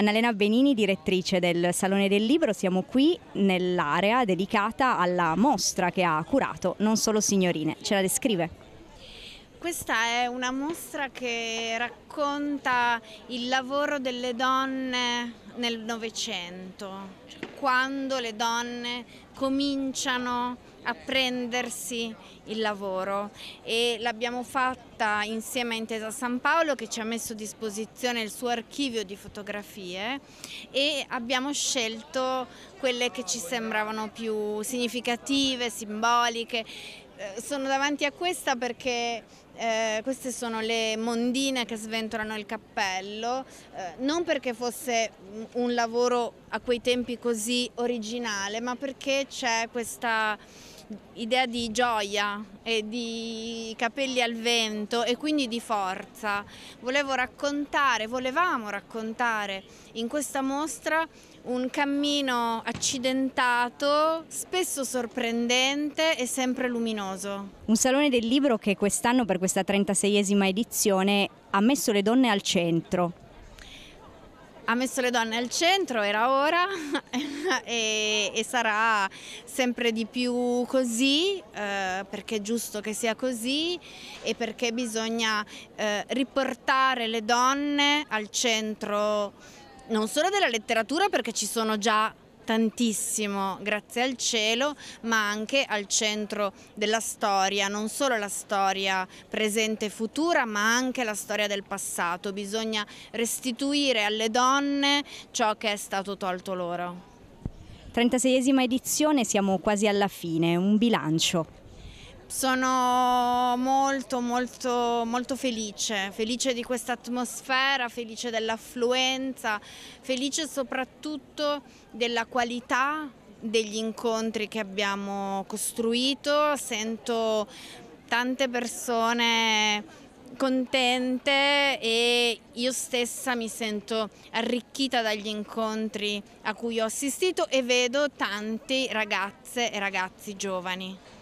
Annalena Benini, direttrice del Salone del Libro, siamo qui nell'area dedicata alla mostra che ha curato Non solo signorine. Ce la descrive? Questa è una mostra che racconta il lavoro delle donne nel Novecento, cioè quando le donne cominciano a prendersi il lavoro e l'abbiamo fatta insieme a Intesa San Paolo che ci ha messo a disposizione il suo archivio di fotografie e abbiamo scelto quelle che ci sembravano più significative, simboliche, eh, sono davanti a questa perché eh, queste sono le mondine che sventolano il cappello, eh, non perché fosse un lavoro a quei tempi così originale, ma perché c'è questa idea di gioia e di capelli al vento e quindi di forza. Volevo raccontare, volevamo raccontare in questa mostra un cammino accidentato, spesso sorprendente e sempre luminoso. Un salone del libro che quest'anno per questa 36esima edizione ha messo le donne al centro ha messo le donne al centro, era ora e, e, sarà sempre di più così eh, perché è giusto che sia così e perché bisogna eh, riportare le donne al centro non solo della letteratura perché ci sono già tantissimo grazie al cielo ma anche al centro della storia, non solo la storia presente e futura ma anche la storia del passato, bisogna restituire alle donne ciò che è stato tolto loro. 36esima edizione, siamo quasi alla fine, un bilancio. Sono molto molto molto felice, felice di questa atmosfera, felice dell'affluenza, felice soprattutto della qualità degli incontri che abbiamo costruito, sento tante persone contente e io stessa mi sento arricchita dagli incontri a cui ho assistito e vedo tanti ragazze e ragazzi giovani.